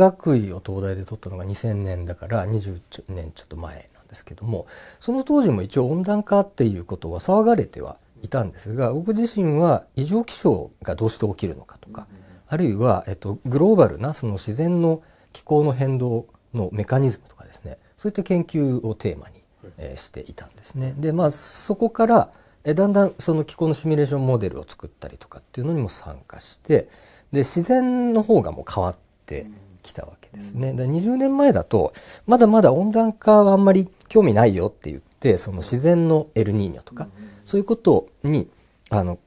学位を東大で取ったのが2000年だから20年ちょっと前なんですけどもその当時も一応温暖化っていうことは騒がれてはいたんですが僕自身は異常気象がどうして起きるのかとかあるいは、えっと、グローバルなその自然の気候の変動のメカニズムとかですねそういった研究をテーマに、えー、していたんですね。でまあそこからえだんだんその気候のシミュレーションモデルを作ったりとかっていうのにも参加してで自然の方がもう変わって来たわけですね。で20年前だとまだまだ温暖化はあんまり興味ないよって言ってその自然のエルニーニョとか、そういうことにあの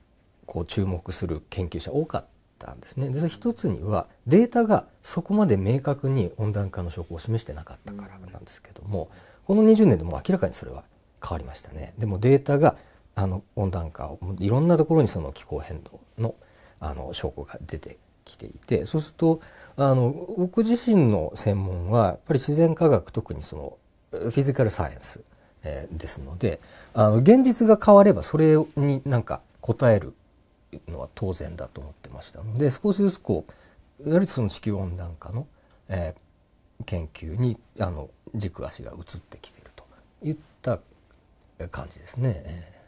こう注目する研究者多かったんですね。で一つにはデータがそこまで明確に温暖化の証拠を示してなかったからなんですけども、この20年でも明らかにそれは変わりましたね。でもデータがあの温暖化をいろんなところにその気候変動のあの証拠が出て来ていてそうするとあの僕自身の専門はやっぱり自然科学特にそのフィジカルサイエンス、えー、ですのであの現実が変わればそれになんか応えるのは当然だと思ってましたので少しずつこうやはりその地球温暖化の、えー、研究にあの軸足が移ってきているといった感じですね。えー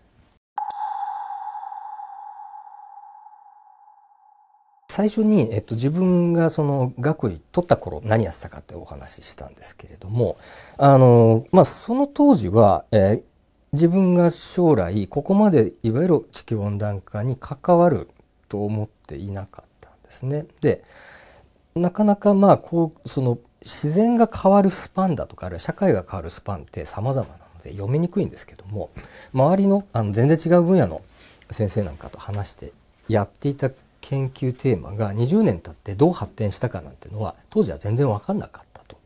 最初に、えっと、自分がその学位取った頃何やってたかってお話ししたんですけれどもあの、まあ、その当時は、えー、自分が将来ここまでいわゆる地球温暖化に関わると思っていなかったんですね。でなかなかまあこうその自然が変わるスパンだとかあるいは社会が変わるスパンって様々なので読みにくいんですけども周りのあの全然違う分野の先生なんかと話してやっていた研究テーマが20年経ってどう発展したかなんてのは当時は全然分かんなかったと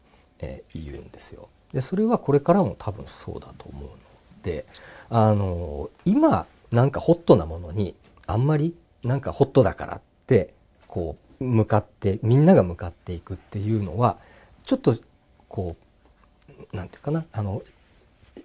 言うんですよ。でそれはこれからも多分そうだと思うのであの今なんかホットなものにあんまりなんかホットだからってこう向かってみんなが向かっていくっていうのはちょっとこうなんていうかなあの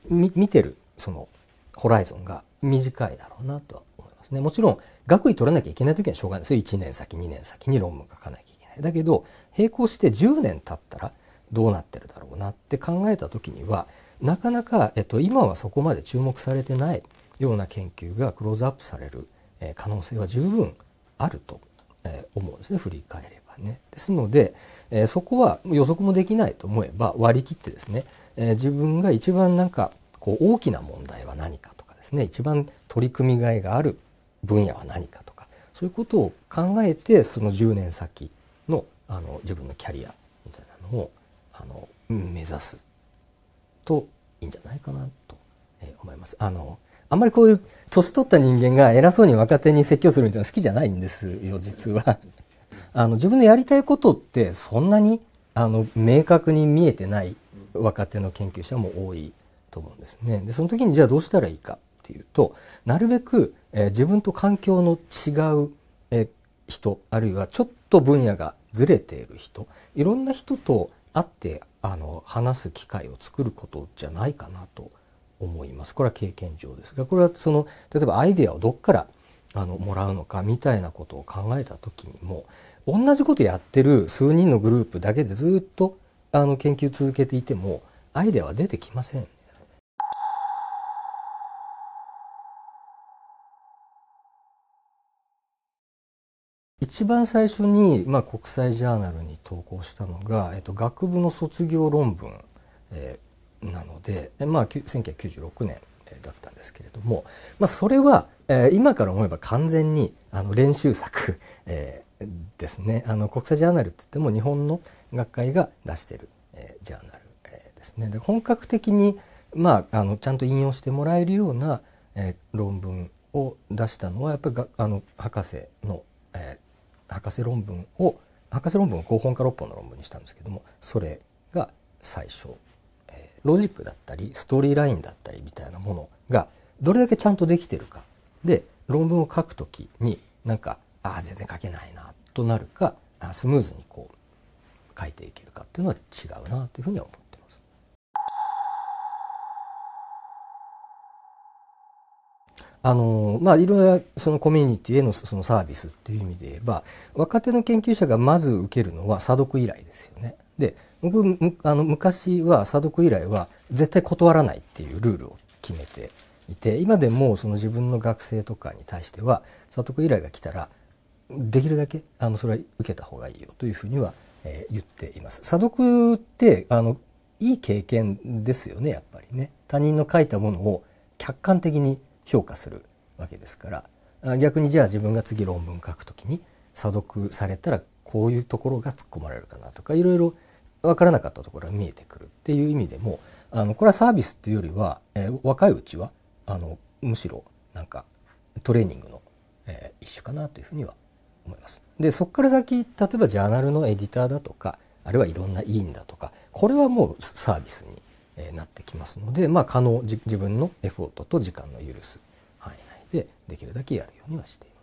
見てるそのホライゾンが短いだろうなとは思いますね。もちろん学位取らなきゃいけない時はしょうがないですよ。1年先、2年先に論文書かなきゃいけない。だけど、並行して10年経ったらどうなってるだろうなって考えた時には、なかなか、えっと、今はそこまで注目されてないような研究がクローズアップされる、えー、可能性は十分あると、えー、思うんですね。振り返ればね。ですので、えー、そこは予測もできないと思えば割り切ってですね、え自分が一番なんかこう大きな問題は何かとかですね、一番取り組みがいがある分野は何かとかそういうことを考えてその10年先のあの自分のキャリアみたいなのをあの目指すといいんじゃないかなと思います。あのあんまりこういう年取った人間が偉そうに若手に説教するみたいなの好きじゃないんですよ実は。あの自分のやりたいことってそんなにあの明確に見えてない若手の研究者も多いと思うんですね。でその時にじゃあどうしたらいいかっていうとなるべくえー、自分と環境の違う、えー、人あるいはちょっと分野がずれている人いろんな人と会ってあの話す機会を作ることじゃないかなと思います。これは経験上ですがこれはその例えばアイデアをどっからあのもらうのかみたいなことを考えた時にも同じことやってる数人のグループだけでずっとあの研究続けていてもアイデアは出てきません一番最初に、まあ、国際ジャーナルに投稿したのが、えっと、学部の卒業論文、えー、なので、まあ、1996年だったんですけれども、まあ、それは、えー、今から思えば完全にあの練習作、えー、ですねあの国際ジャーナルっていっても日本の学会が出してる、えー、ジャーナル、えー、ですね。で本格的に、まあ、あのちゃんと引用してもらえるような、えー、論文を出したのはやっぱりあの博士の博士論文を博士論文を5本か6本の論文にしたんですけどもそれが最初、えー、ロジックだったりストーリーラインだったりみたいなものがどれだけちゃんとできてるかで論文を書くときになんかああ全然書けないなとなるかスムーズにこう書いていけるかっていうのは違うなというふうには思う。あのまあ、いろいろそのコミュニティへのそのサービスっていう意味で言えば若手の研究者がまず受けるのは査読依頼ですよね。で僕あの昔は査読依頼は絶対断らないっていうルールを決めていて今でもその自分の学生とかに対しては査読依頼が来たらできるだけあのそれは受けた方がいいよというふうには、えー、言っています。査読ってあのいい経験ですよねやっぱりね。他人の書いたものを客観的に評価するわけですから逆にじゃあ自分が次論文書くときに査読されたらこういうところが突っ込まれるかなとかいろいろ分からなかったところが見えてくるっていう意味でもあのこれはサービスっていうよりは、えー、若いうちはあのむしろなんかトレーニングの、えー、一種かなというふうには思います。でそこから先例えばジャーナルのエディターだとかあるいはいろんな委員だとかこれはもうサービスにえー、なってきますので、まあ、可能自分のエフォートと時間の許す範囲内でできるだけやるようにはしています。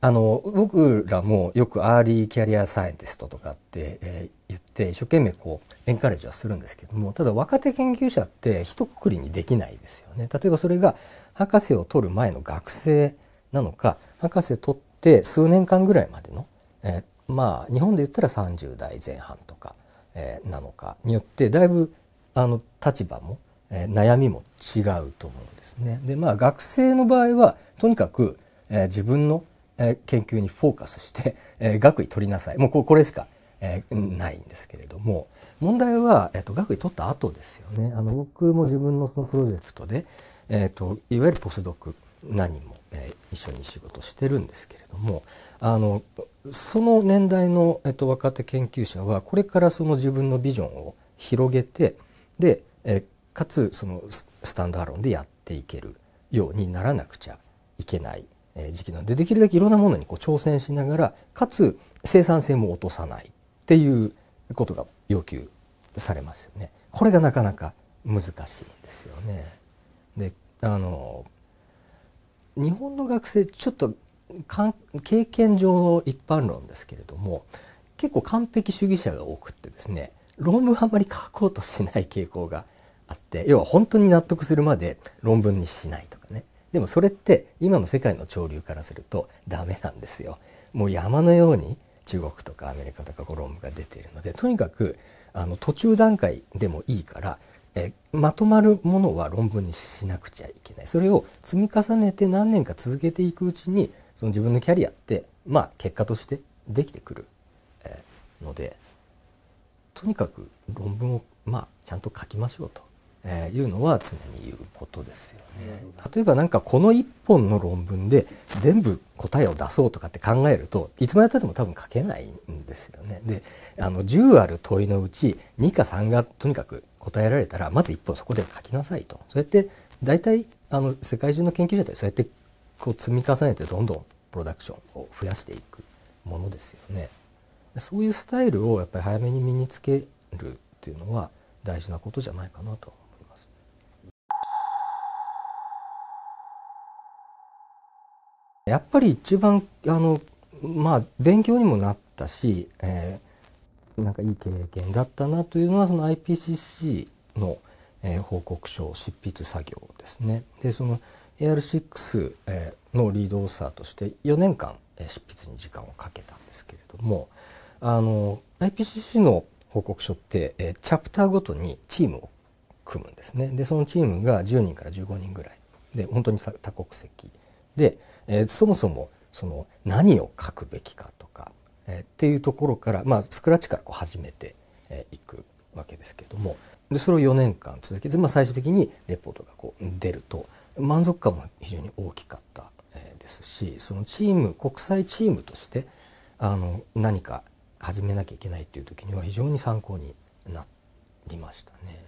あの僕らもよくアーリーキャリアサイエンティストとかって、えー、言って一生懸命こうエンカレージはするんですけどもただ若手研究者って一括りにできないですよね。例えばそれが博士を取る前の学生なのか博士取って数年間ぐらいまでの、えー、まあ日本で言ったら30代前半とか、えー、なのかによってだいぶあの立場も、えー、悩みも違うと思うんですね。でまあ学生の場合はとにかく、えー、自分の、えー、研究にフォーカスして、えー、学位取りなさいもうこれしか、えー、ないんですけれども問題は、えーと、学位取った後ですよね。あの僕も自分のそのプロジェクトで、えーといわゆるポスドク何人も、えー、一緒に仕事してるんですけれどもあのその年代の、えっと、若手研究者はこれからその自分のビジョンを広げてで、えかつそのスタンドアロンでやっていけるようにならなくちゃいけない時期なのでできるだけいろんなものにこう挑戦しながらかつ生産性も落とさないっていうことが要求されますよね。これがなかなか難しいんですよね。であの日本の学生ちょっと経験上の一般論ですけれども結構完璧主義者が多くってですね論文あんまり書こうとしない傾向があって要は本当に納得するまで論文にしないとかねでもそれって今の世界の潮流からするとダメなんですよ。もう山のように中国とかアメリカとかコロンブが出ているのでとにかくあの途中段階でもいいからえまとまるものは論文にしなくちゃいけないそれを積み重ねて何年か続けていくうちにその自分のキャリアってまあ結果としてできてくる、えのでとにかく論文をまあちゃんと書きましょうと、えいうのは常に言うことですよね。例えば何かこの1本の論文で全部答えを出そうとかって考えるといつまでたっても多分書けないんですよね。であの10ある問いのうち2か3がとにかく答えられたらまず一本そこで書きなさいとそうやって大体あの世界中の研究者ってそうやってこう積み重ねてどんどんプロダクションを増やしていくものですよね。そういうスタイルをやっぱり早めに身につけるっていうのは大事なことじゃないかなと思います。やっぱり一番あのまあ勉強にもなったし、えなんかいい経験だったなというのはその IPCC の、えー、報告書執筆作業ですね。でその AR6 のリードオーサーとして4年間執筆に時間をかけたんですけれどもあの IPCC の報告書ってチャプターごとにチームを組むんですねでそのチームが10人から15人ぐらいで本当に多国籍でそもそもその何を書くべきかとえー、っていうところから、まあ、スクラッチからこう始めてい、えー、くわけですけれどもでそれを4年間続けて、まあ、最終的にレポートがこう出ると満足感も非常に大きかった、えー、ですしそのチーム国際チームとしてあの何か始めなきゃいけないっていう時には非常に参考になりましたね。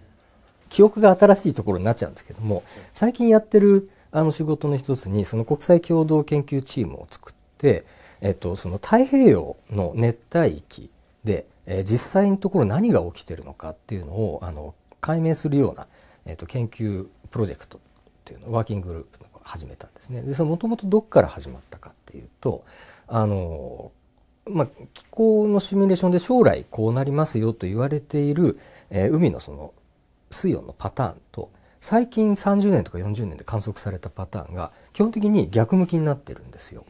記憶が新しいところになっちゃうんですけども最近やってるあの仕事の一つにその国際共同研究チームを作ってえっと、その太平洋の熱帯域で、え実際のところ何が起きてるのかっていうのをあの解明するような、えっと、研究プロジェクトっていうのワーキンググループの始めたんですね。でそのもともとどっから始まったかっていうとあの、まあ、気候のシミュレーションで将来こうなりますよと言われている、えー、海のその水温のパターンと最近30年とか40年で観測されたパターンが基本的に逆向きになってるんですよ。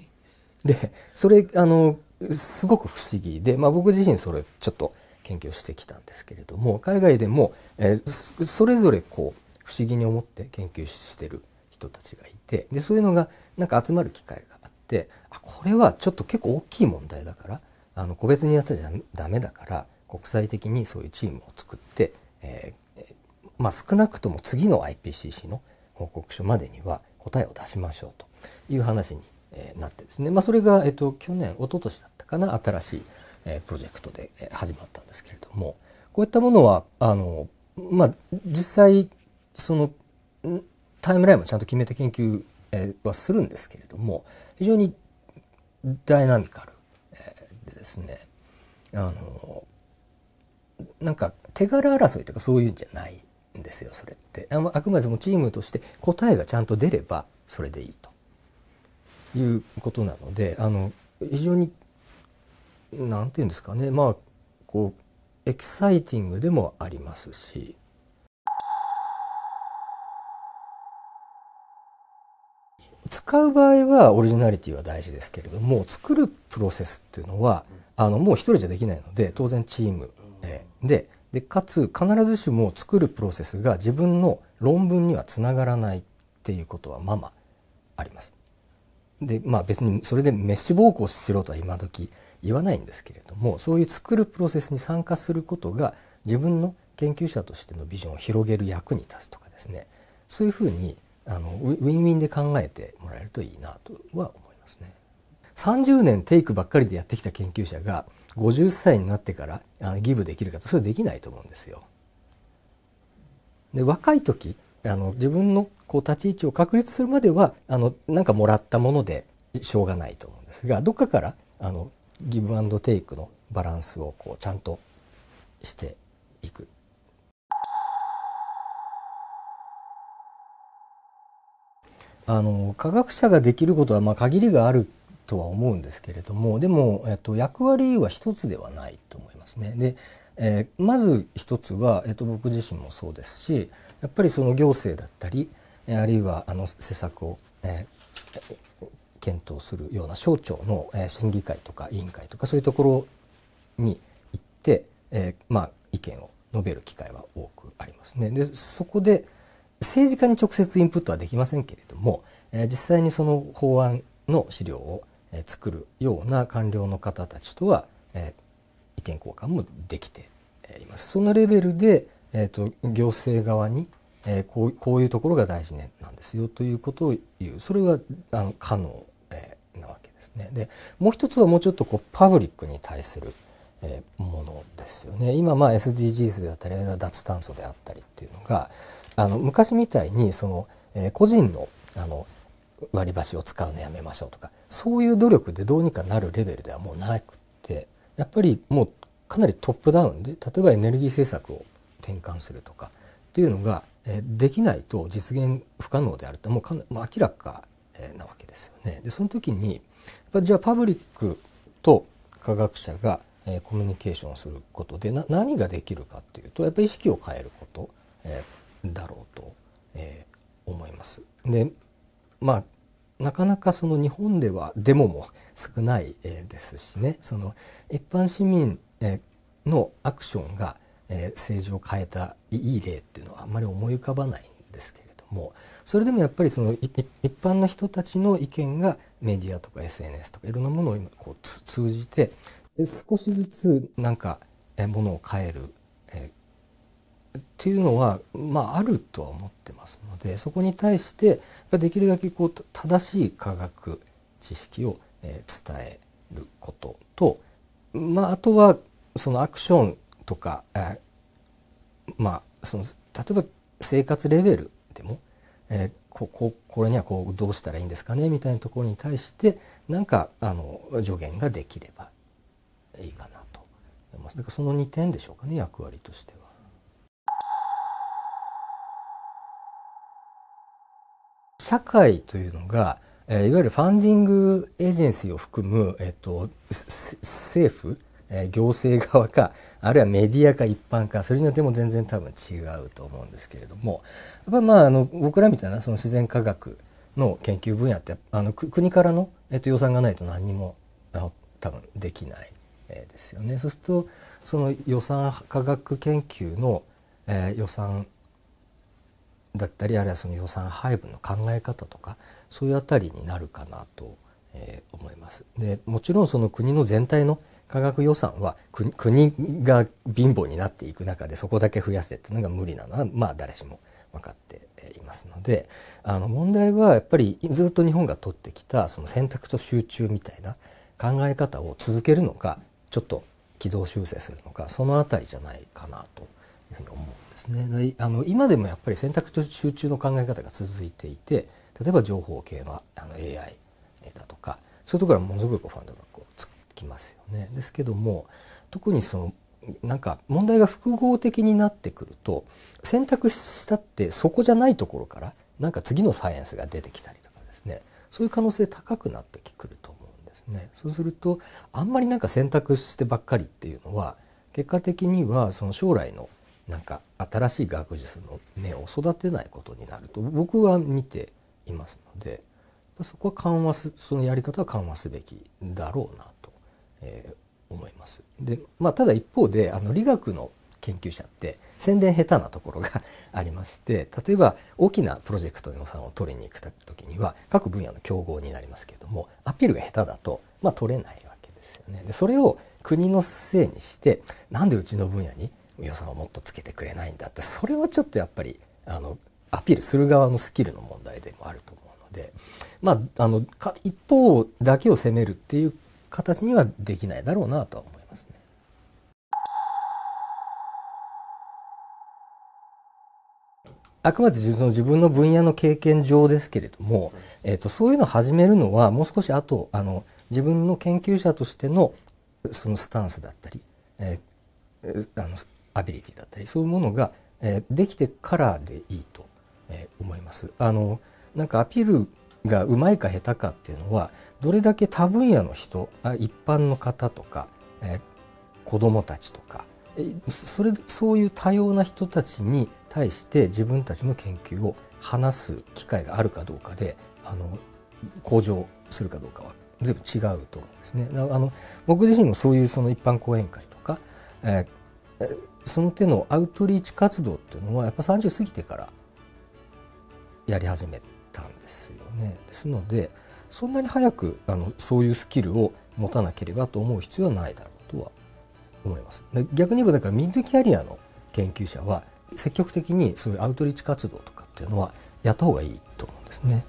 でそれあのすごく不思議で、まあ、僕自身それちょっと研究してきたんですけれども海外でも、えー、それぞれこう不思議に思って研究してる人たちがいてでそういうのがなんか集まる機会があってあこれはちょっと結構大きい問題だからあの個別にやったじゃダメだから国際的にそういうチームを作って、えー、まあ、少なくとも次の IPCC の報告書までには答えを出しましょうという話にえー、なってですね、まあ、それが、えーと、と去年一昨年だったかな新しい、えー、プロジェクトで、えー、始まったんですけれどもこういったものはあの、まあ、実際そのタイムラインもちゃんと決めて研究、えー、はするんですけれども非常にダイナミカル、えー、でですねあのなんか手柄争いとかそういうんじゃないんですよそれってああくまでもチームとして答えがちゃんと出ればそれでいいと。いうことなのであの非常に何て言うんですかねまあこうエキサイティングでもありますし。使う場合はオリジナリティは大事ですけれども作るプロセスっていうのはあのもう一人じゃできないので当然チームででかつ必ずしも作るプロセスが自分の論文にはつながらないっていうことはままあります。で、まあ別にそれでメッシュ暴行しろとは今時言わないんですけれども、そういう作るプロセスに参加することが自分の研究者としてのビジョンを広げる役に立つとかですね、そういうふうにあのウィンウィンで考えてもらえるといいなとは思いますね。30年テイクばっかりでやってきた研究者が50歳になってからあのギブできるかとそれはできないと思うんですよ。で若い時あの自分のこう立ち位置を確立するまではあのなんかもらったものでしょうがないと思うんですがどっかからあのギブアンドテイクのバランスをこうちゃんとしていく。あの科学者ができることはまあ限りがあるとは思うんですけれどもでも、えっと、役割は一つではないと思いますね。でえー、まず一つは、えー、と僕自身もそうですしやっぱりその行政だったりあるいはあの施策を、えー、検討するような省庁の、えー、審議会とか委員会とかそういうところに行って、えー、まあ意見を述べる機会は多くありますね。でそこで政治家に直接インプットはできませんけれども、えー、実際にその法案の資料を、えー、作るような官僚の方たちとは、えー、見交換もできています。そのレベルで、えーと、行政側に、えー、こうこういうところが大事なんですよということを言うそれはあの可能、えー、なわけですね。でもう一つはもうちょっとこうパブリックに対する、えー、ものですよね。今、まあ、SDGs であったりあるいは脱炭素であったりっていうのがあの昔みたいにその、えー、個人のあの割り箸を使うのやめましょうとかそういう努力でどうにかなるレベルではもうなくやっぱりもうかなりトップダウンで例えばエネルギー政策を転換するとかっていうのができないと実現不可能であるってもうかなもう明らかなわけですよね。でその時にじゃあパブリックと科学者がコミュニケーションをすることで何ができるかっていうとやっぱり意識を変えること、えだろうと、えー、思います。でまあなかなかその日本ではデモも少ない、えですしねその一般市民、えのアクションが、え政治を変えたいい例っていうのはあんまり思い浮かばないんですけれどもそれでもやっぱりその一般の人たちの意見がメディアとか SNS とかいろんなものを今こう通じて少しずつなんかものを変えるっていうのは、まあ、あるとは思ってますのでそこに対してできるだけこう正しい科学知識を、えー、伝えることと、まあ、あとはそのアクションとか、えー、まあ、その例えば生活レベルでも、えー、こここれにはこうどうしたらいいんですかねみたいなところに対してなんかあの助言ができればいいかなと思います。だからその2点でしょうかね役割としては。社会というのが、えー、いわゆるファンディングエージェンシーを含む、えーと、政府、えー、行政側かあるいはメディアか一般かそれによっても全然多分違うと思うんですけれどもやっぱまああの僕らみたいなその自然科学の研究分野ってあの国からの、えーと、と予算がないと何にも多分できない、えー、ですよね。そうするとその予算科学研究の、えー、予算だったりあるいはその予算配分の考え方とかそういうあたりになるかなと、え思います。でもちろんその国の全体の科学予算は国が貧乏になっていく中でそこだけ増やせっていうのが無理なのはまあ誰しも分かっていますのであの問題はやっぱりずっと日本が取ってきたその選択と集中みたいな考え方を続けるのかちょっと軌道修正するのかその辺りじゃないかなというふうに思うですねあの今でもやっぱり選択と集中の考え方が続いていて例えば情報系のあの AI だとかそういうところはものすごくファンドがこうつきますよね。ですけども特にそのなんか問題が複合的になってくると選択したってそこじゃないところからなんか次のサイエンスが出てきたりとかですねそういう可能性高くなってくると思うんですね。そうするとあんまりなんか選択してばっかりっていうのは結果的にはその将来のなんか新しい学術の目を育てないことになると僕は見ていますのでそこは緩和すそのやり方は緩和すべきだろうなと、えー、思います。でまあ、ただ一方であの理学の研究者って宣伝下手なところが ありまして例えば大きなプロジェクトの予算を取りに行く時には各分野の競合になりますけれどもアピールが下手だと、まあ、取れないわけですよね。でそれを国のせいにしてなんでうちの分野に予算をもっとつけてくれないんだってそれはちょっとやっぱりあのアピールする側のスキルの問題でもあると思うので、まあ、あのか一方だけを責めるっていう形にはできないだろうなとは思いますね。あくまで自分の分野の経験上ですけれども、えーと、そういうのを始めるのはもう少し後あの自分の研究者としてのそのスタンスだったり、えー、あのアビリティだったりそういうものが、えー、できてからでいいと、えー、思います。あのなんかアピールがうまいか下手かっていうのはどれだけ他分野の人あ一般の方とか、えー、子供もたちとかえそれそういう多様な人たちに対して自分たちの研究を話す機会があるかどうかであの向上するかどうかは全部違うと思うんですね。あの僕自身もそういうその一般講演会とか、えー、その手のアウトリーチ活動っていうのはやっぱ30過ぎてからやり始めたんですよね。ですのでそんなに早くあのそういうスキルを持たなければと思う必要はないだろうとは思います。で逆に言えばだからミッドキャリアの研究者は積極的にそういうアウトリーチ活動とかっていうのはやった方がいいと思うんですね。